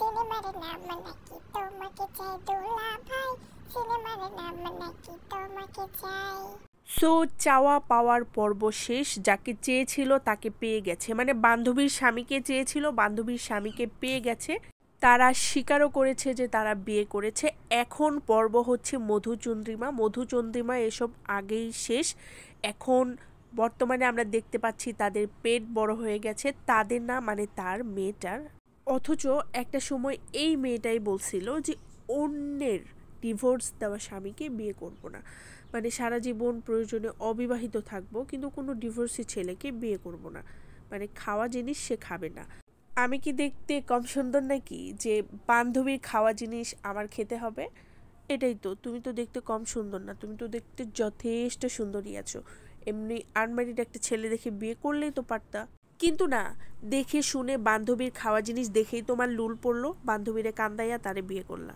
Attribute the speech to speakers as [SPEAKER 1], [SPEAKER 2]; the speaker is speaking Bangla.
[SPEAKER 1] নাম নাকি তোমাকে চাই দোলা ভাই নাম নাকি তোমাকে চাই
[SPEAKER 2] সো চাওয়া পাওয়ার পর্ব শেষ যাকে চেয়েছিল তাকে পেয়ে গেছে মানে বান্ধবীর স্বামীকে চেয়েছিল বান্ধবীর স্বামীকে পেয়ে গেছে তারা স্বীকারও করেছে যে তারা বিয়ে করেছে এখন পর্ব হচ্ছে মধুচন্দ্রিমা মধুচন্দ্রিমা এসব আগেই শেষ এখন বর্তমানে আমরা দেখতে পাচ্ছি তাদের পেট বড় হয়ে গেছে তাদের না মানে তার মেয়েটার অথচ একটা সময় এই মেয়েটাই বলছিল যে অন্যের ডিভোর্স দেওয়া স্বামীকে বিয়ে করব না মানে সারা জীবন প্রয়োজনে অবিবাহিত থাকবো কিন্তু কোনো ডিভোর্সি ছেলেকে বিয়ে করব না মানে খাওয়া জিনিস সে খাবে না আমি কি দেখতে কম সুন্দর নাকি যে বান্ধবীর খাওয়া জিনিস আমার খেতে হবে এটাই তো তুমি তো দেখতে কম সুন্দর না তুমি তো দেখতে যথেষ্ট সুন্দরী আছো এমনি আনম্যারিড একটা ছেলে দেখে বিয়ে করলেই তো পারতা কিন্তু না দেখে শুনে বান্ধবীর খাওয়া জিনিস দেখেই তোমার লুল পড়লো বান্ধবীরে কান্দাইয়া তারে বিয়ে করলা